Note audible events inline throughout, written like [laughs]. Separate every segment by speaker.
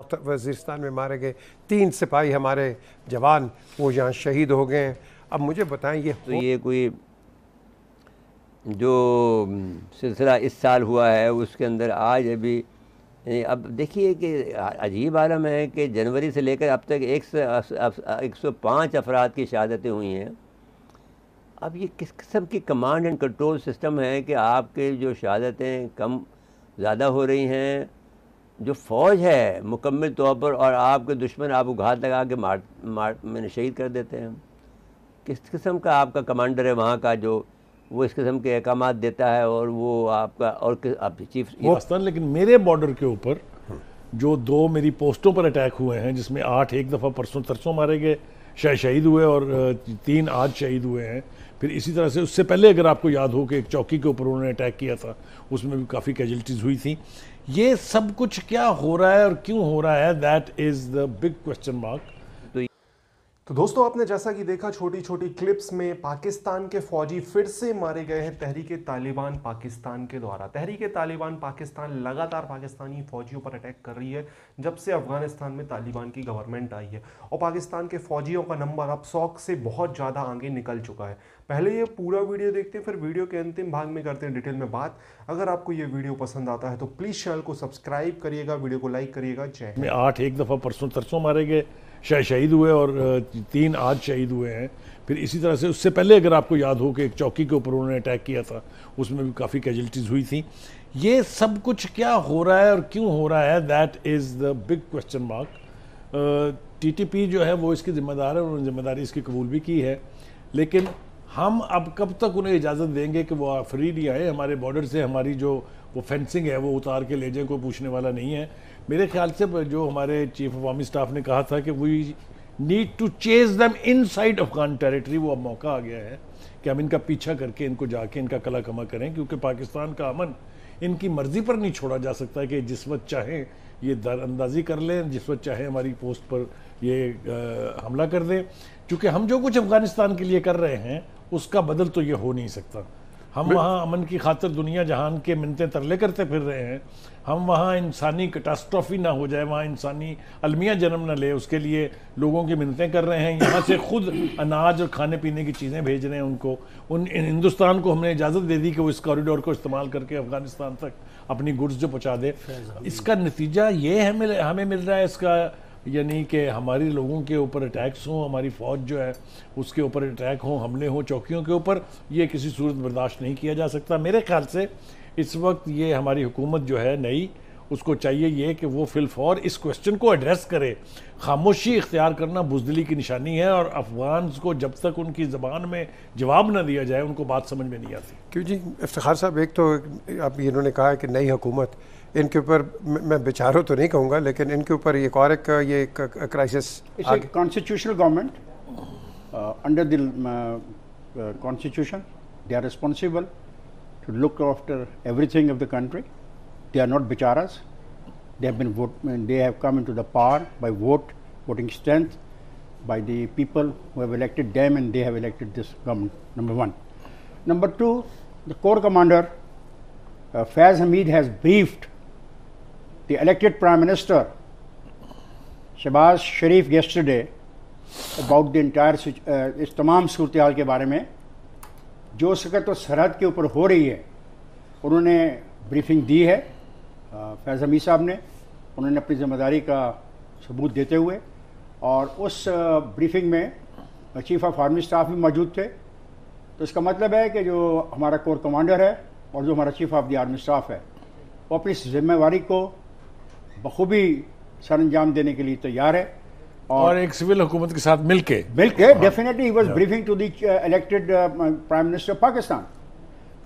Speaker 1: वजीरस्तान में मारे गए तीन सिपाही हमारे जवान वो यहाँ शहीद हो
Speaker 2: गए अब मुझे बताएं ये तो ये कोई जो सिलसिला इस साल हुआ है उसके अंदर आज अभी अब देखिए कि अजीब आलम है कि जनवरी से लेकर अब तक एक सौ एक सौ पाँच अफराद की शहादतें हुई हैं अब ये किस किस्म की कमांड एंड कंट्रोल सिस्टम है कि आपके जो शहादतें कम ज़्यादा हो रही हैं जो फ़ौज है मुकम्मल तौर पर और आपके दुश्मन आपको घात लगा के मार मार मैंने शहीद कर देते हैं किस किस्म का आपका कमांडर है वहाँ का जो वो इस किस्म के अहकाम देता है और वो आपका और आप चीफ वो
Speaker 3: लेकिन मेरे बॉर्डर के ऊपर जो दो मेरी पोस्टों पर अटैक हुए हैं जिसमें आठ एक दफ़ा परसों तरसों मारे गए शायद शहीद हुए और तीन आज शहीद हुए हैं फिर इसी तरह से उससे पहले अगर आपको याद हो कि एक चौकी के ऊपर उन्होंने अटैक किया था उसमें भी काफ़ी कैजुलटीज़ हुई थी ये सब कुछ क्या हो रहा है और क्यों हो रहा है that is the big question mark तो दोस्तों
Speaker 4: आपने जैसा कि देखा छोटी छोटी क्लिप्स में पाकिस्तान के फौजी फिर से मारे गए हैं तहरीक तालिबान पाकिस्तान के द्वारा तहरीक तालिबान पाकिस्तान लगातार पाकिस्तानी फौजियों पर अटैक कर रही है जब से अफगानिस्तान में तालिबान की गवर्नमेंट आई है और पाकिस्तान के फौजियों का नंबर अब शौक से बहुत ज़्यादा आगे निकल चुका है पहले ये पूरा वीडियो देखते हैं फिर वीडियो के अंतिम भाग में करते हैं डिटेल में बात अगर आपको ये वीडियो पसंद आता है तो प्लीज़ चैनल को सब्सक्राइब करिएगा वीडियो को लाइक करिएगा जय
Speaker 3: में आठ एक दफ़ा परसों तरसों मारे गए शायद शहीद हुए और तीन आज शहीद हुए हैं फिर इसी तरह से उससे पहले अगर आपको याद हो कि एक चौकी के ऊपर उन्होंने अटैक किया था उसमें भी काफ़ी कैजुअलिटीज़ हुई थी ये सब कुछ क्या हो रहा है और क्यों हो रहा है that is the big question mark TTP जो है वो इसकी ज़िम्मेदार है उन्होंने ज़िम्मेदारी इसकी कबूल भी की है लेकिन हम अब कब तक उन्हें इजाज़त देंगे कि वो फ्रीली आए हमारे बॉर्डर से हमारी जो वो फेंसिंग है वो उतार के ले जाए कोई पूछने वाला नहीं है मेरे ख्याल से जो हमारे चीफ ऑफ आर्मी स्टाफ ने कहा था कि we need to chase them inside Afghan territory वो अब मौका आ गया है कि हम इनका पीछा करके इनको जाके इनका कला कमा करें क्योंकि पाकिस्तान का अमन इनकी मर्ज़ी पर नहीं छोड़ा जा सकता कि जिस वक्त चाहें ये दरअंदाजी कर लें जिस वक्त चाहे हमारी पोस्ट पर ये आ, हमला कर दें चूँकि हम जो कुछ अफ़गानिस्तान के लिए कर रहे हैं उसका बदल तो ये हो नहीं सकता हम वहाँ अमन की खातर दुनिया जहान के मिनतें तरले करते फिर रहे हैं हम वहाँ इंसानी कैटास्ट्रॉफी ना हो जाए वहाँ इंसानी अलमिया जन्म ना ले उसके लिए लोगों की मिनतें कर रहे हैं यहाँ से खुद अनाज और खाने पीने की चीज़ें भेज रहे हैं उनको उन हिंदुस्तान को हमने इजाज़त दे दी कि वो इस कॉरिडोर को इस्तेमाल करके अफगानिस्तान तक अपनी गुड्स जो पहुँचा दे इसका नतीजा ये हमें हमें मिल रहा है इसका यानी कि हमारे लोगों के ऊपर अटैक्स हों हमारी फ़ौज जो है उसके ऊपर अटैक हों हमले हों चौकियों के ऊपर ये किसी सूरत बर्दाश्त नहीं किया जा सकता मेरे ख्याल से इस वक्त ये हमारी हुकूमत जो है नई उसको चाहिए ये कि वो फिलफौर इस क्वेश्चन को एड्रेस करे खामोशी इख्तियार करना बुजदली की निशानी है और अफगान को जब तक उनकी ज़बान में जवाब ना दिया जाए उनको बात समझ में नहीं आती क्यों जी
Speaker 1: इफ्तार साहब एक तो अब इन्होंने कहा है कि नई हुकूमत इनके ऊपर मैं बेचारों तो नहीं कहूँगा लेकिन इनके ऊपर एक और एक ये crisis constitutional government under the constitution they are responsible to look after every thing of the country they are not बेचारस they have been vote they have come to the power by vote voting strength by the people who have elected them and they have elected this government number one number two the core commander Faiz Hameed has briefed the elected Prime Minister Shabazz Sharif yesterday about the entire uh, इस तमाम सूरत हाल के बारे में जो शिकत और सरहद के ऊपर हो रही है उन्होंने ब्रीफिंग दी है फैज़ हमी साहब ने उन्होंने अपनी जिम्मेदारी का सबूत देते हुए और उस ब्रीफिंग में चीफ ऑफ आर्मी स्टाफ भी मौजूद थे तो इसका मतलब है कि जो हमारा कोर कमांडर है और जो हमारा chief of the army staff है वो अपनी जिम्मेवारी को बखूबी सर अंजाम देने के लिए तैयार है और, और
Speaker 3: एक सिविल हुकूमत के साथ मिलके मिलके definitely
Speaker 1: was briefing to the elected prime minister of Pakistan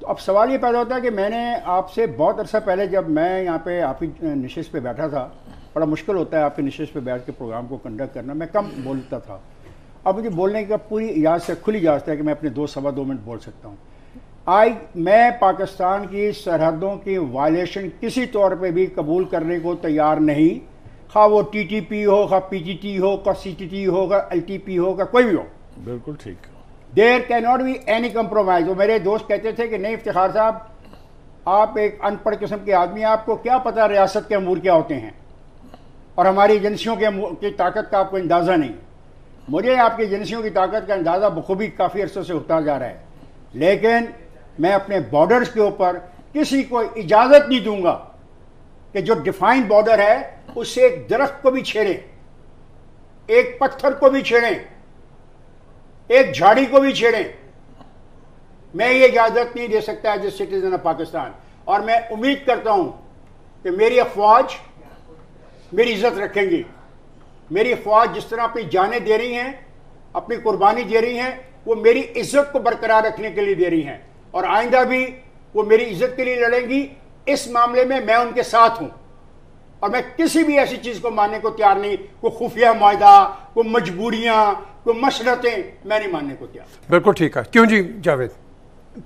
Speaker 1: तो अब सवाल ये पैदा होता है कि मैंने आपसे बहुत अरसा पहले जब मैं यहाँ पे आपकी uh, निशेष पे बैठा था बड़ा मुश्किल होता है आपकी निशेष पे बैठ के प्रोग्राम को कंडक्ट करना मैं कम बोलता था अब मुझे बोलने का पूरी इजाज़त है खुली इजाज़त है कि मैं अपने दो सवा दो मिनट बोल सकता हूँ आज मैं पाकिस्तान की सरहदों की वायलेशन किसी तौर पे भी कबूल करने को तैयार नहीं खा वो टीटीपी हो खा पीटीटी हो का सीटीटी हो का एलटीपी हो का कोई भी हो बिल्कुल ठीक there can not be any compromise वो मेरे दोस्त कहते थे कि नहीं इफ्तार साहब आप एक अनपढ़ किस्म के आदमी आपको क्या पता रियासत के अमूर क्या होते हैं और हमारी एजेंसियों के की ताकत का आपको अंदाज़ा नहीं मुझे आपकी एजेंसियों की ताकत का अंदाज़ा बखूबी काफ़ी अरसों से होता जा रहा है लेकिन मैं अपने बॉर्डर्स के ऊपर किसी को इजाज़त नहीं दूंगा कि जो डिफाइन बॉर्डर है उससे एक दरख्त को भी छेड़े एक पत्थर को भी छेड़े एक झाड़ी को भी छेड़े मैं ये इजाज़त नहीं दे सकता as a citizen of Pakistan और मैं उम्मीद करता हूं कि मेरी अफवाज मेरी इज्जत रखेंगी मेरी अफवाज जिस तरह अपनी जाने दे रही हैं अपनी कुर्बानी दे रही हैं वो मेरी इज्जत को बरकरार रखने के लिए दे रही हैं और आइंदा भी वो मेरी इज्जत के लिए लड़ेंगी इस मामले में मैं उनके साथ हूं और मैं किसी भी ऐसी चीज को मानने को तैयार नहीं कोई खुफिया माह कोई मजबूरियां कोई मशरतें मैं नहीं मानने को तैयार बिल्कुल ठीक है क्यों जी जावेद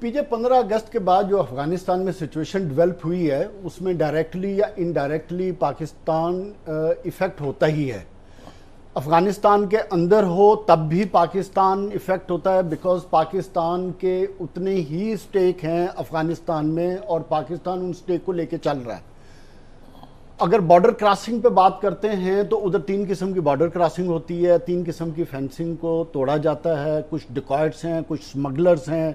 Speaker 5: पीछे पंद्रह अगस्त के बाद जो अफगानिस्तान में सिचुएशन डेवलप हुई है उसमें डायरेक्टली या इनडायरेक्टली पाकिस्तान इफेक्ट होता ही है अफ़गानिस्तान के अंदर हो तब भी पाकिस्तान इफ़ेक्ट होता है बिकॉज पाकिस्तान के उतने ही स्टेक हैं अफ़गानिस्तान में और पाकिस्तान उन स्टेक को लेके चल रहा है अगर बॉर्डर क्रॉसिंग पे बात करते हैं तो उधर तीन किस्म की बॉर्डर क्रॉसिंग होती है तीन किस्म की फेंसिंग को तोड़ा जाता है कुछ डिकॉयट्स हैं कुछ स्मगलर्स हैं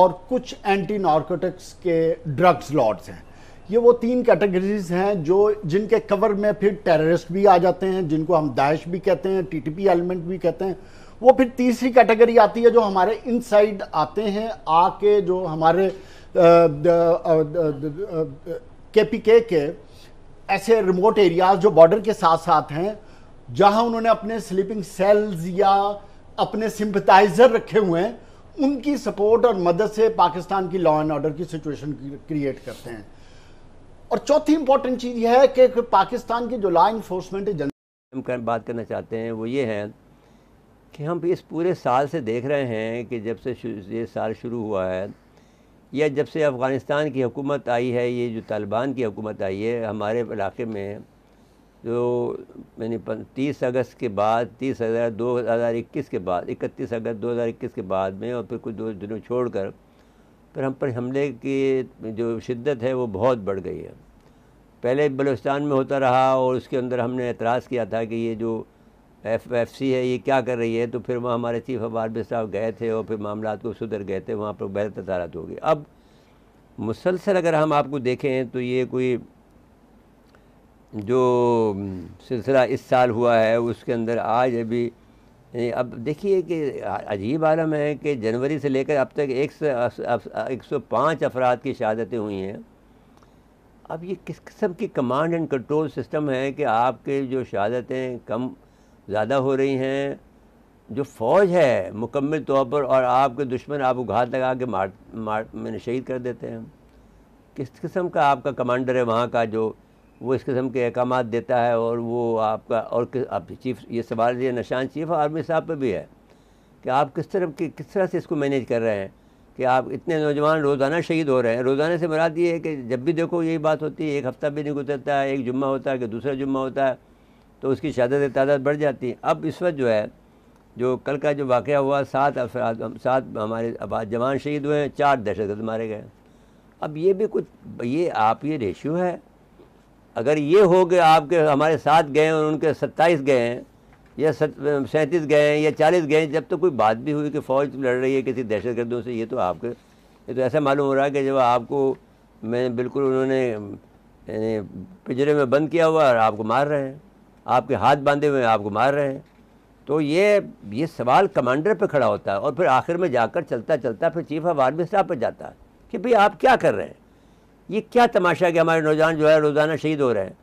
Speaker 5: और कुछ एंटी नार्कोटिक्स के ड्रग्स लॉर्ड्स हैं ये वो तीन कैटेगरीज हैं जो जिनके कवर में फिर टेररिस्ट भी आ जाते हैं जिनको हम दाइश भी कहते हैं टीटीपी एलिमेंट भी कहते हैं वो फिर तीसरी कैटेगरी आती है जो हमारे इनसाइड आते हैं आके जो हमारे के पी के के ऐसे रिमोट एरियाज जो बॉर्डर के साथ साथ हैं जहां उन्होंने अपने स्लीपिंग सेल्स या अपने सिंपथाइजर रखे हुए हैं उनकी सपोर्ट और मदद से पाकिस्तान की लॉ एंड ऑर्डर की सिचुएशन
Speaker 2: क्रिएट करते हैं और चौथी इंपॉर्टेंट चीज़ यह है कि पाकिस्तान की जो लॉ इन्फोर्समेंट एजेंसी हम कर, बात करना चाहते हैं वो ये है कि हम इस पूरे साल से देख रहे हैं कि जब से ये साल शुरू हुआ है या जब से अफ़गानिस्तान की हुकूमत आई है ये जो तालिबान की हुकूमत आई है हमारे इलाके में जो यानी तीस अगस्त के बाद तीस हज़ार दो हज़ार इक्कीस के बाद इकतीस अगस्त दो हज़ार इक्कीस के बाद में और फिर कुछ दो दिनों छोड़कर कर पर हम पर हमले की जो शिद्दत है वो बहुत बढ़ गई है पहले बलोचिस्तान में होता रहा और उसके अंदर हमने एतराज़ किया था कि ये जो एफ एफ सी है ये क्या कर रही है तो फिर वहाँ हमारे चीफ ऑफ आर्मी साहब गए थे और फिर मामला को सुधर गए थे वहाँ पर बेहतर तारत हो गई अब मुसलसल अगर हम आपको देखें तो ये कोई जो सिलसिला इस साल हुआ है उसके अंदर आज अभी अब देखिए कि अजीब आलम है कि जनवरी से लेकर अब तक एक सौ पाँच अफराद की शहादतें हुई हैं अब ये किस किस्म की कमांड एंड कंट्रोल सिस्टम है कि आपके जो शहादतें कम ज़्यादा हो रही हैं जो फ़ौज है मुकम्मल तौर पर और आपके दुश्मन आपको घात लगा के मार मार मैंने शहीद कर देते हैं किस किस्म का आपका कमांडर है वहाँ का जो वो इस किस्म के अहकाम देता है और वो आपका और आप चीफ ये सवाल ये निशान चीफ आर्मी साहब पर भी है कि आप किस तरह की किस तरह से इसको मैनेज कर रहे हैं कि आप इतने नौजवान रोज़ाना शहीद हो रहे हैं रोज़ाना से मराद ये है कि जब भी देखो यही बात होती है एक हफ़्ता भी नहीं गुजरता है एक जुम्मा होता है कि दूसरा जुम्मा होता है तो उसकी शहादत तादाद बढ़ जाती है अब इस वक्त जो है जो कल का जो वाक़ हुआ सात अफराद सात हमारे आबाद जवान शहीद हुए हैं चार दहशतगर्द मारे गए अब ये भी कुछ ये आप ये रेशियो है अगर ये हो कि आपके हमारे साथ गए और उनके सत्ताईस गए हैं या सैंतीस गए हैं या चालीस गए हैं जब तो कोई बात भी हुई कि फ़ौज लड़ रही है किसी दहशत गर्दों से ये तो आपके ये तो ऐसा मालूम हो रहा है कि जब आपको मैं बिल्कुल उन्होंने पिंजरे में बंद किया हुआ और आपको मार रहे हैं आपके हाथ बांधे हुए हैं आपको मार रहे हैं तो ये ये सवाल कमांडर पे खड़ा होता है और फिर आखिर में जाकर चलता चलता फिर चीफ ऑफ आर्मी स्टाफ पर जाता है कि भाई आप क्या कर रहे हैं ये क्या तमाशा है कि हमारे नौजवान जो है रोज़ाना शहीद हो रहे हैं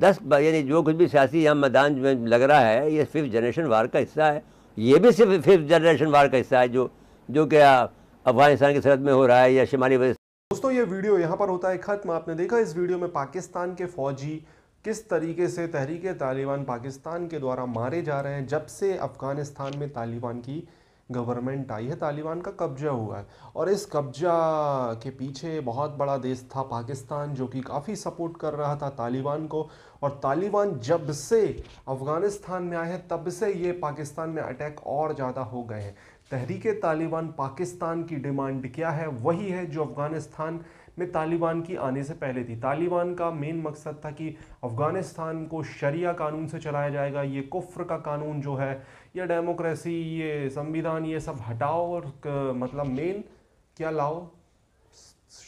Speaker 2: दस यानी जो कुछ भी सियासी यहाँ मैदान में लग रहा है ये फिफ्थ जनरेशन वार का हिस्सा है ये भी सिर्फ फिफ्थ जनरेशन वार का हिस्सा है जो जो कि अफगानिस्तान की सरहद में हो रहा है या शिमाली वजह
Speaker 4: दोस्तों ये वीडियो यहाँ पर होता है ख़त्म आपने देखा इस वीडियो में पाकिस्तान के फौजी किस तरीके से तहरीक तालिबान पाकिस्तान के द्वारा मारे जा रहे हैं जब से अफ़गानिस्तान में तालिबान की गवर्नमेंट आई है तालिबान का कब्जा हुआ है और इस कब्जा के पीछे बहुत बड़ा देश था पाकिस्तान जो कि काफ़ी सपोर्ट कर रहा था तालिबान को और तालिबान जब से अफ़गानिस्तान में आए हैं तब से ये पाकिस्तान में अटैक और ज़्यादा हो गए हैं तहरीक तालिबान पाकिस्तान की डिमांड क्या है वही है जो अफ़गानिस्तान में तालिबान की आने से पहले थी तालिबान का मेन मकसद था कि अफ़गानिस्तान को शरिया कानून से चलाया जाएगा ये कुफ्र का कानून जो है या डेमोक्रेसी ये संविधान ये सब हटाओ और मतलब मेन क्या लाओ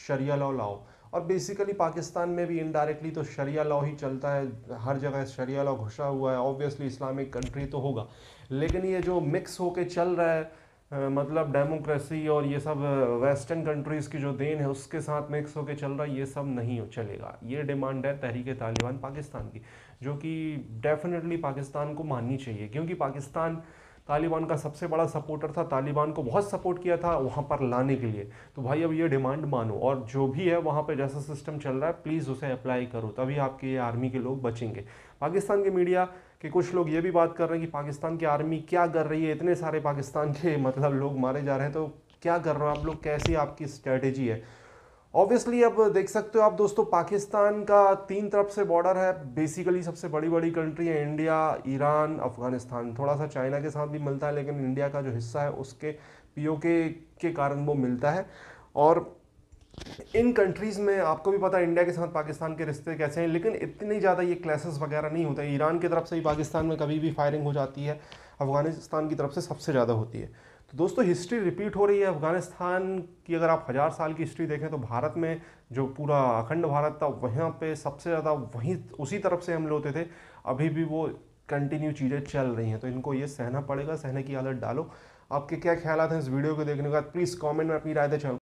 Speaker 4: शरिया लॉ लाओ और बेसिकली पाकिस्तान में भी इनडायरेक्टली तो शरिया लॉ ही चलता है हर जगह शरिया लॉ घुसा हुआ है ऑब्वियसली इस्लामिक कंट्री तो होगा लेकिन ये जो मिक्स होके चल रहा है मतलब डेमोक्रेसी और ये सब वेस्टर्न कंट्रीज़ की जो देन है उसके साथ मिक्स होकर चल रहा है ये सब नहीं चलेगा ये डिमांड है तहरीक तालिबान पाकिस्तान की जो कि डेफिनेटली पाकिस्तान को माननी चाहिए क्योंकि पाकिस्तान तालिबान का सबसे बड़ा सपोर्टर था तालिबान को बहुत सपोर्ट किया था वहाँ पर लाने के लिए तो भाई अब ये डिमांड मानो और जो भी है वहाँ पर जैसा सिस्टम चल रहा है प्लीज़ उसे अप्लाई करो तभी आपके आर्मी के लोग बचेंगे पाकिस्तान के मीडिया कि कुछ लोग ये भी बात कर रहे हैं कि पाकिस्तान की आर्मी क्या कर रही है इतने सारे पाकिस्तान के [laughs] मतलब लोग मारे जा रहे हैं तो क्या कर रहे हो आप लोग कैसी आपकी स्ट्रेटेजी है ऑब्वियसली अब देख सकते हो आप दोस्तों पाकिस्तान का तीन तरफ से बॉर्डर है बेसिकली सबसे बड़ी बड़ी कंट्री है इंडिया ईरान अफगानिस्तान थोड़ा सा चाइना के साथ भी मिलता है लेकिन इंडिया का जो हिस्सा है उसके पीओके के कारण वो मिलता है और इन कंट्रीज़ में आपको भी पता है इंडिया के साथ पाकिस्तान के रिश्ते कैसे हैं लेकिन इतनी ज़्यादा ये क्लैसेस वगैरह नहीं होते ईरान की तरफ से ही पाकिस्तान में कभी भी फायरिंग हो जाती है अफ़गानिस्तान की तरफ से सबसे ज़्यादा होती है तो दोस्तों हिस्ट्री रिपीट हो रही है अफ़गानिस्तान की अगर आप हज़ार साल की हिस्ट्री देखें तो भारत में जो पूरा अखंड भारत था वहाँ पर सबसे ज़्यादा वहीं उसी तरफ से हमले होते थे अभी भी वो कंटिन्यू चीज़ें चल रही हैं तो इनको ये सहना पड़ेगा सहने की आदत डालो आपके क्या ख्याल हैं इस वीडियो को देखने के बाद प्लीज़ कॉमेंट में अपनी राय दे